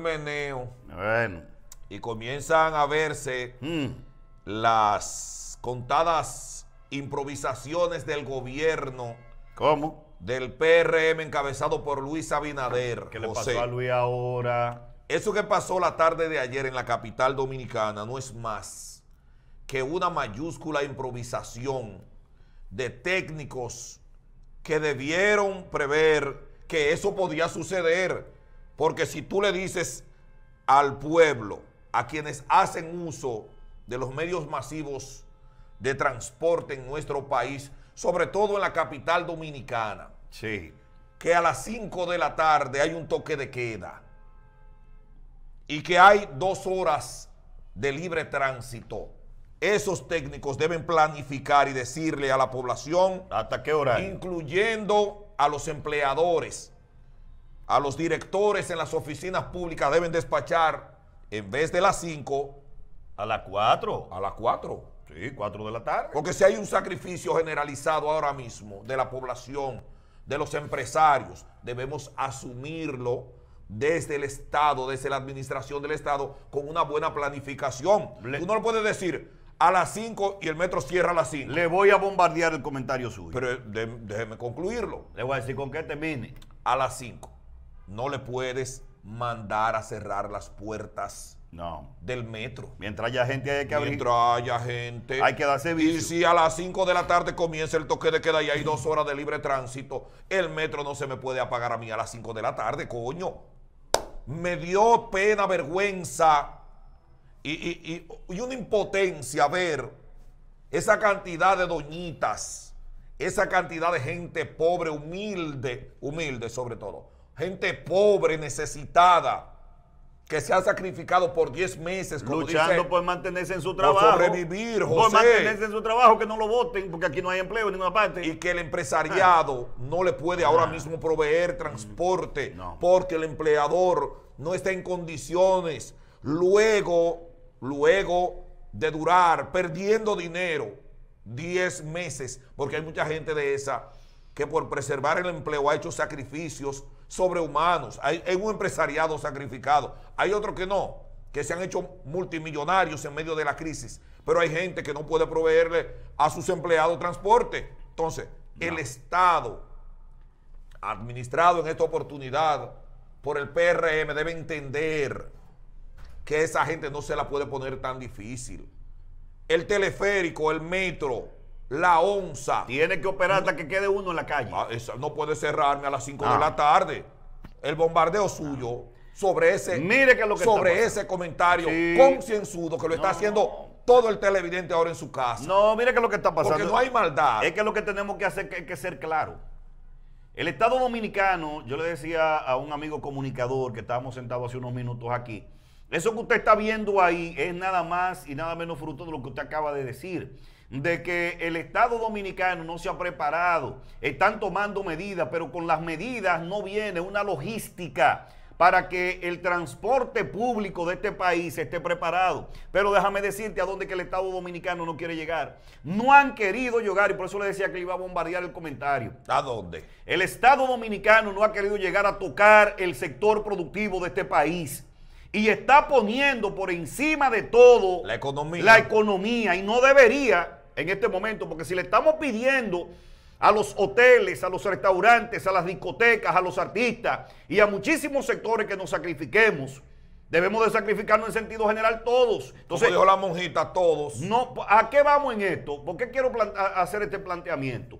meneo. Bueno. Y comienzan a verse mm. las contadas improvisaciones del gobierno. ¿Cómo? Del PRM encabezado por Luis Abinader. ¿Qué le pasó a Luis ahora? Eso que pasó la tarde de ayer en la capital dominicana no es más que una mayúscula improvisación de técnicos que debieron prever que eso podía suceder porque si tú le dices al pueblo, a quienes hacen uso de los medios masivos de transporte en nuestro país, sobre todo en la capital dominicana, que a las 5 de la tarde hay un toque de queda y que hay dos horas de libre tránsito. Esos técnicos deben planificar y decirle a la población, ¿hasta qué hora? Incluyendo a los empleadores, a los directores en las oficinas públicas deben despachar en vez de las 5. A las 4. A las 4. Sí, 4 de la tarde. Porque si hay un sacrificio generalizado ahora mismo de la población, de los empresarios, debemos asumirlo desde el Estado, desde la administración del Estado, con una buena planificación. Le... Tú no lo puedes decir a las 5 y el metro cierra a las 5. Le voy a bombardear el comentario suyo. Pero eh, déjeme concluirlo. Le voy a decir con qué termine. A las 5 no le puedes mandar a cerrar las puertas. Del metro. Mientras haya gente hay que abrir. Mientras haya gente. Hay que darse Y si a las 5 de la tarde comienza el toque de queda y hay dos horas de libre tránsito, el metro no se me puede apagar a mí a las 5 de la tarde, coño. Me dio pena, vergüenza y una impotencia ver esa cantidad de doñitas, esa cantidad de gente pobre, humilde, humilde sobre todo, gente pobre, necesitada, que se ha sacrificado por 10 meses. Como Luchando por mantenerse en su trabajo. Por sobrevivir, José. Por mantenerse en su trabajo, que no lo voten, porque aquí no hay empleo en ninguna parte. Y que el empresariado no le puede ahora ah. mismo proveer transporte, mm, porque el empleador no está en condiciones. Luego, luego de durar perdiendo dinero 10 meses, porque hay mucha gente de esa que por preservar el empleo ha hecho sacrificios, sobrehumanos, hay, hay, un empresariado sacrificado, hay otros que no, que se han hecho multimillonarios en medio de la crisis, pero hay gente que no puede proveerle a sus empleados transporte. Entonces, el Estado, administrado en esta oportunidad por el PRM, debe entender que esa gente no se la puede poner tan difícil. El teleférico, el metro, la onza. Tiene que operar hasta que quede uno en la calle. Ah, no puede cerrarme a las 5 de ah. la tarde. El bombardeo suyo sobre ese, sobre ese comentario concienzudo que lo está haciendo todo el televidente ahora en su casa. No, mire que lo que está pasando. Porque no hay maldad. Es que lo que tenemos que hacer es que ser claro. El Estado Dominicano, yo le decía a un amigo comunicador que estábamos sentados hace unos minutos aquí, eso que usted está viendo ahí es nada más y nada menos fruto de lo que usted acaba de decir de que el Estado dominicano no se ha preparado, están tomando medidas, pero con las medidas no viene una logística para que el transporte público de este país esté preparado. Pero déjame decirte a dónde que el Estado dominicano no quiere llegar. No han querido llegar, y por eso le decía que iba a bombardear el comentario. ¿A dónde? El Estado dominicano no ha querido llegar a tocar el sector productivo de este país. Y está poniendo por encima de todo la economía. La economía y no debería en este momento, porque si le estamos pidiendo a los hoteles, a los restaurantes, a las discotecas, a los artistas y a muchísimos sectores que nos sacrifiquemos, debemos de sacrificarnos en sentido general todos. Entonces, dijo la monjita, todos. No, ¿A qué vamos en esto? ¿Por qué quiero hacer este planteamiento?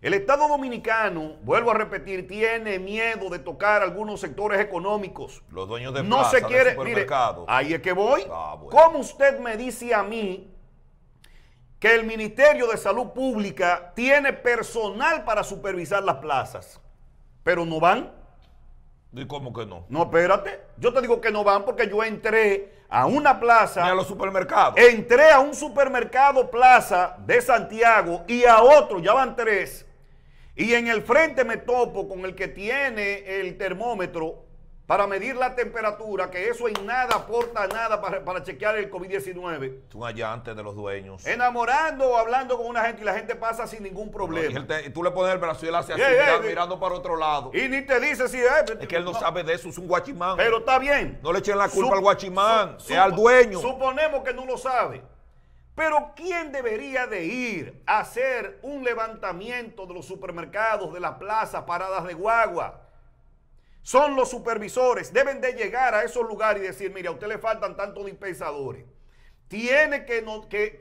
El Estado dominicano, vuelvo a repetir, tiene miedo de tocar algunos sectores económicos. Los dueños de no se quiere, ahí es que voy. Ah, ¿Cómo usted me dice a mí que el Ministerio de Salud Pública tiene personal para supervisar las plazas, pero no van. ¿Y cómo que no? No, espérate. Yo te digo que no van porque yo entré a una plaza. a los supermercados. Entré a un supermercado plaza de Santiago y a otro, ya van tres. Y en el frente me topo con el que tiene el termómetro para medir la temperatura, que eso en nada aporta nada para, para chequear el COVID-19. Es allá antes de los dueños. Enamorando o hablando con una gente y la gente pasa sin ningún problema. y, tú le pones el brazo y él hace así, mirando, para otro lado. Y ni te dice si es. Eh, es. que él no, sabe de eso, es un guachimán. Pero está bien. No le echen la culpa al guachimán, sea al dueño. Suponemos que no lo sabe. Pero ¿quién debería de ir a hacer un levantamiento de los supermercados, de las plazas, paradas de guagua? son los supervisores. Deben de llegar a esos lugares y decir, mire, a usted le faltan tantos dispensadores. Tiene que, que,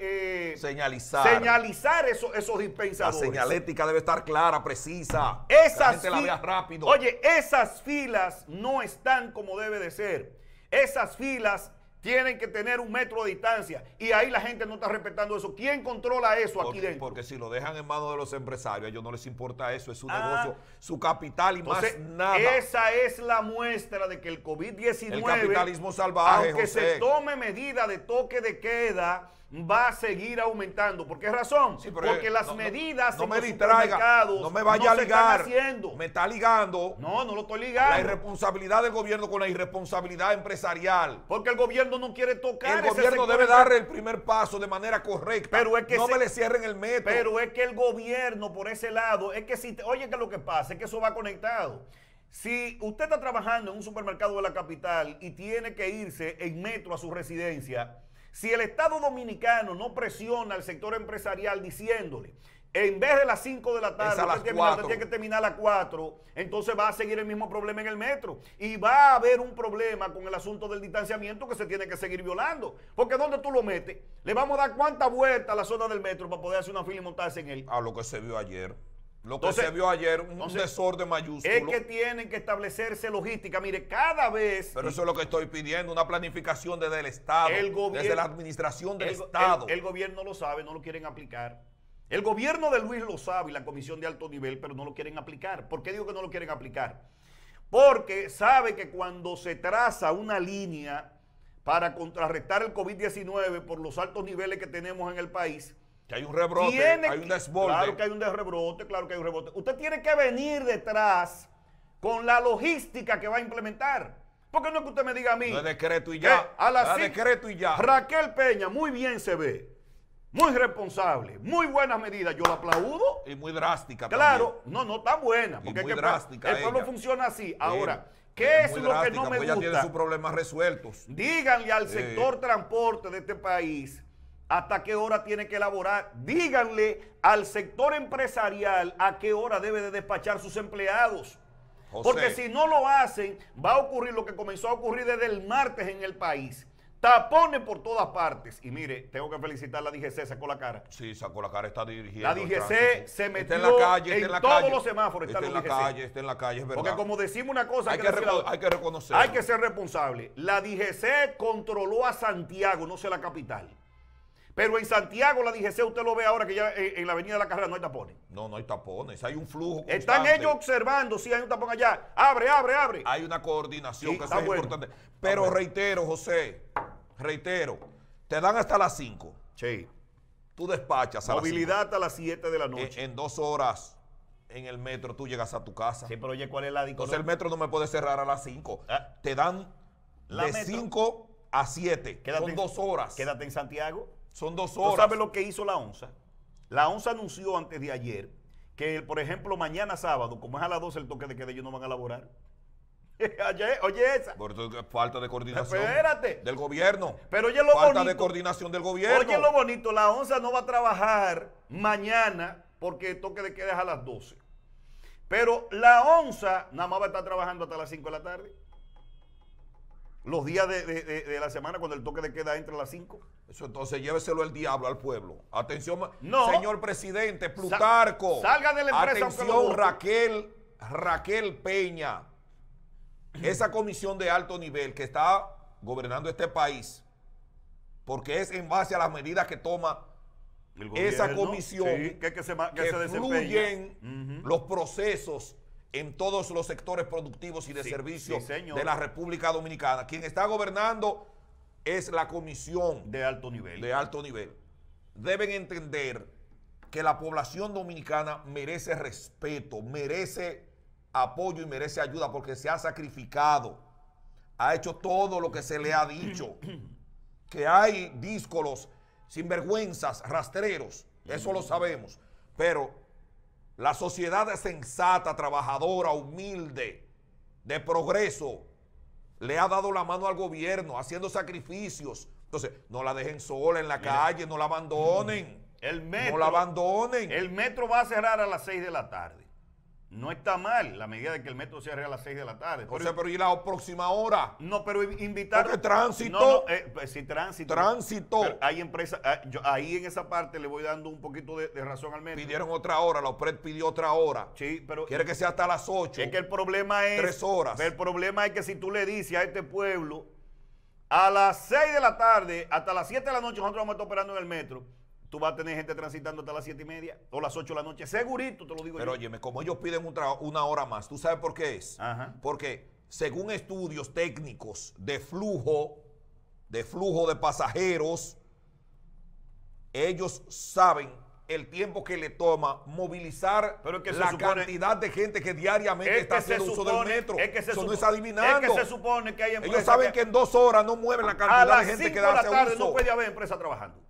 eh, señalizar, señalizar esos, esos dispensadores. La señalética debe estar clara, precisa. Esas la, la rápido. Oye, esas filas no están como debe de ser. Esas filas tienen que tener un metro de distancia. Y ahí la gente no está respetando eso. ¿Quién controla eso aquí dentro? Porque si lo dejan en manos de los empresarios, a ellos no les importa eso. Es su ah. negocio, su capital y más nada. Esa es la muestra de que el COVID-19. El capitalismo salvaje. Aunque se tome medida de toque de queda va a seguir aumentando. ¿Por qué razón? Porque eh, las medidas no, me los no me vaya a ligar. Me está ligando. No, no lo estoy ligando. La irresponsabilidad del gobierno con la irresponsabilidad empresarial. Porque el gobierno no quiere tocar. El gobierno debe dar el primer paso de manera correcta. Pero es que no me le cierren el metro. Pero es que el gobierno por ese lado es que si oye que lo que pasa es que eso va conectado. Si usted está trabajando en un supermercado de la capital y tiene que irse en metro a su residencia si el Estado dominicano no presiona al sector empresarial diciéndole, en vez de las 5 de la tarde, usted tiene que terminar a las 4, entonces va a seguir el mismo problema en el metro. Y va a haber un problema con el asunto del distanciamiento que se tiene que seguir violando. Porque ¿dónde tú lo metes? Le vamos a dar cuánta vuelta a la zona del metro para poder hacer una fila y montarse en él. A lo que se vio ayer. Lo que se vio ayer, un desorden mayúsculo. Es que tienen que establecerse logística. Mire, cada vez. Pero eso es lo que estoy pidiendo: una planificación desde el Estado, desde la administración del Estado. El, el, gobierno lo sabe, no lo quieren aplicar. El gobierno de Luis lo sabe y la comisión de alto nivel, pero no lo quieren aplicar. ¿Por qué digo que no lo quieren aplicar? Porque sabe que cuando se traza una línea para contrarrestar el COVID-19 por los altos niveles que tenemos en el país, que hay un rebrote, hay un desborde. Claro que hay un desrebrote, claro que hay un rebrote. Usted tiene que venir detrás con la logística que va a implementar. Porque no es que usted me diga a mí. No decreto y ya. A la ah, decreto y ya. Raquel Peña, muy bien se ve. Muy responsable, muy buenas medidas, yo la aplaudo. Y muy drástica. Claro, no, no tan buena. Porque muy drástica el pueblo funciona así. Ahora, ¿Qué es, lo que no me gusta? tiene sus problemas resueltos. Díganle al sector transporte de este país hasta qué hora tiene que elaborar. Díganle al sector empresarial a qué hora debe de despachar sus empleados. Porque si no lo hacen, va a ocurrir lo que comenzó a ocurrir desde el martes en el país. Tapones por todas partes. Y mire, tengo que felicitar a la DGC, sacó la cara. Sí, sacó la cara, está dirigiendo. La DGC se metió en, la calle, en, todos los semáforos. Está, en la calle, está en la calle, es verdad. Porque como decimos una cosa, hay, que, hay que reconocer. Hay que ser responsable. La DGC controló a Santiago, no sea la capital. Pero en Santiago, la DGC, usted lo ve ahora que ya eh, en la Avenida de la Carrera no hay tapones. No, no hay tapones, hay un flujo. Constante. Están ellos observando si hay un tapón allá. Abre, abre, abre. Hay una coordinación que es importante. Pero reitero, José, reitero, te dan hasta las 5. Sí. Tú despachas a Movilidad hasta las 7 de la e-, noche. En, dos horas en el metro tú llegas a tu casa. Sí, pero oye, ¿cuál es la Entonces el metro no me puede cerrar a las 5. Ah. Te dan de 5 a 7. Son dos horas. Quédate en Santiago. Son dos horas. ¿Tú sabes lo que hizo la ONSA? La ONSA anunció antes de ayer que, por ejemplo, mañana sábado, como es a las 12 el toque de queda, ellos no van a laborar. oye, oye, esa. Por falta de coordinación. Del gobierno. Pero oye lo bonito. Falta de coordinación del gobierno. Oye lo bonito, la ONSA no va a trabajar mañana porque el toque de queda es a las 12. Pero la ONSA nada más va a estar trabajando hasta las 5 de la tarde. Los días de, la semana cuando el toque de queda entre las 5. Eso entonces lléveselo el diablo al pueblo. Atención, señor presidente, Plutarco. salga de la empresa. Atención, Raquel, Raquel Peña. Esa comisión de alto nivel que está gobernando este país, porque es en base a las medidas que toma esa comisión que, se, que, los procesos en todos los sectores productivos y de servicio de la República Dominicana. Quien está gobernando es la comisión de alto nivel. De alto nivel. Deben entender que la población dominicana merece respeto, merece apoyo y merece ayuda porque se ha sacrificado, ha hecho todo lo que se le ha dicho, que hay díscolos, sinvergüenzas, rastreros, eso lo mm. sabemos, pero la sociedad sensata, trabajadora, humilde, de progreso, le ha dado la mano al gobierno haciendo sacrificios. Entonces, no la dejen sola en la calle, no la abandonen. El metro, no la abandonen. El metro va a cerrar a las 6 de la tarde. No está mal la medida de que el metro cierre a las 6 de la tarde. O sea, pero ¿y la próxima hora? No, pero invitar... Porque tránsito... No, eh, pues sí, tránsito. Tránsito. hay empresas... Ah, ahí en esa parte le voy dando un poquito de, razón al metro. Pidieron otra hora, la OPRED pidió otra hora. Sí, pero... Quiere que sea hasta las 8. Es que el problema es... Tres horas. El problema es que si tú le dices a este pueblo, a las 6 de la tarde, hasta las 7 de la noche nosotros vamos a estar operando en el metro tú vas a tener gente transitando hasta las 7 y media o las 8 de la noche. Segurito, te lo digo Pero oye, como ellos piden una hora más, ¿tú sabes por qué es? Porque según estudios técnicos de flujo, de flujo de pasajeros, ellos saben el tiempo que le toma movilizar la cantidad de gente que diariamente está en haciendo uso del metro. Eso no es adivinando. Es que se supone que hay Ellos saben que, en dos horas no mueven la cantidad de gente que da uso. A las la tarde no puede haber empresa trabajando.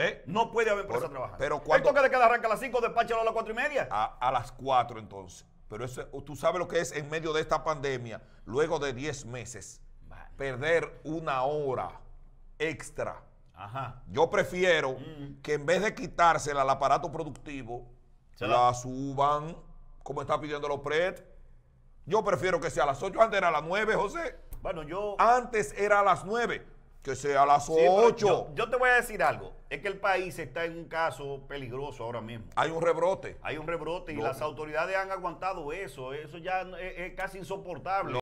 ¿Eh? No puede haber empresa trabajando. Pero cuando, que de queda arranca a las 5, despacha a las 4 y media. A, las 4 entonces. Pero eso, tú sabes lo que es en medio de esta pandemia, luego de 10 meses, perder una hora extra. Ajá. Yo prefiero mm. que en vez de quitársela al aparato productivo, la, suban como está pidiendo los pred. Yo prefiero que sea a las 8, antes era a las 9, José. Bueno, yo... Antes era a las 9. Que sea a las 8. Yo, te voy a decir algo. Es que el país está en un caso peligroso ahora mismo. Hay un rebrote. Hay un rebrote y las autoridades han aguantado eso. Eso ya es, casi insoportable.